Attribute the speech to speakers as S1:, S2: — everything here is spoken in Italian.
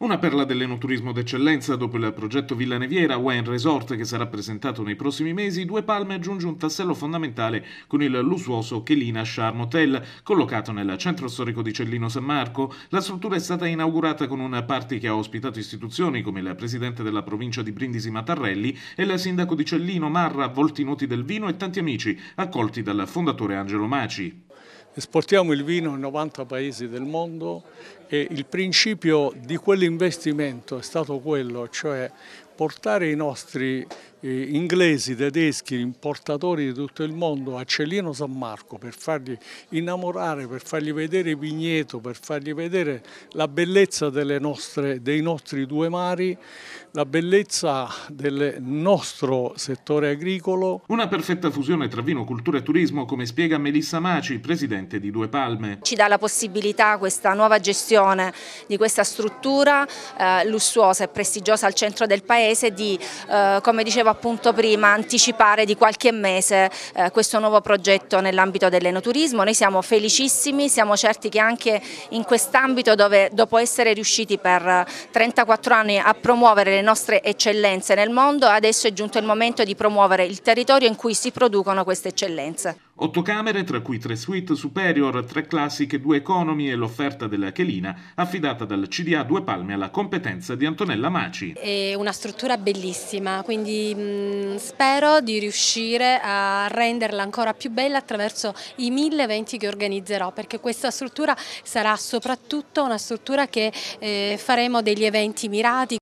S1: Una perla dell'enoturismo d'eccellenza dopo il progetto Villa Neviera, Wayne Resort che sarà presentato nei prossimi mesi, Due Palme aggiunge un tassello fondamentale con il lussuoso Chelina Charm Hotel, collocato nel centro storico di Cellino San Marco. La struttura è stata inaugurata con una party che ha ospitato istituzioni come il presidente della provincia di Brindisi Mattarelli e il sindaco di Cellino Marra, volti noti del vino e tanti amici, accolti dal fondatore Angelo Maci. Esportiamo il vino in 90 paesi del mondo e il principio di
S2: quell'investimento è stato quello, cioè portare i nostri eh, inglesi, tedeschi, importatori di tutto il mondo a Cellino San Marco per fargli innamorare, per fargli vedere Vigneto, per fargli vedere la bellezza nostre,
S1: dei nostri due mari, la bellezza del nostro settore agricolo. Una perfetta fusione tra vino, cultura e turismo, come spiega Melissa Maci, presidente di Due Palme.
S3: Ci dà la possibilità questa nuova gestione di questa struttura eh, lussuosa e prestigiosa al centro del paese di, eh, come diceva appunto prima anticipare di qualche mese eh, questo nuovo progetto nell'ambito dell'enoturismo. Noi siamo felicissimi, siamo certi che anche in quest'ambito dove dopo essere riusciti per 34 eh, anni a promuovere le nostre eccellenze nel mondo, adesso è giunto il momento di promuovere il territorio in cui si producono queste eccellenze.
S1: Otto camere, tra cui tre suite superior, tre classiche, due economy e l'offerta della Chelina, affidata dal CDA Due Palme alla competenza di Antonella Maci.
S4: È una struttura bellissima, quindi mh, mm, spero di riuscire a renderla ancora più bella attraverso i mille eventi che organizzerò, perché questa struttura sarà soprattutto una struttura che eh, faremo degli eventi mirati.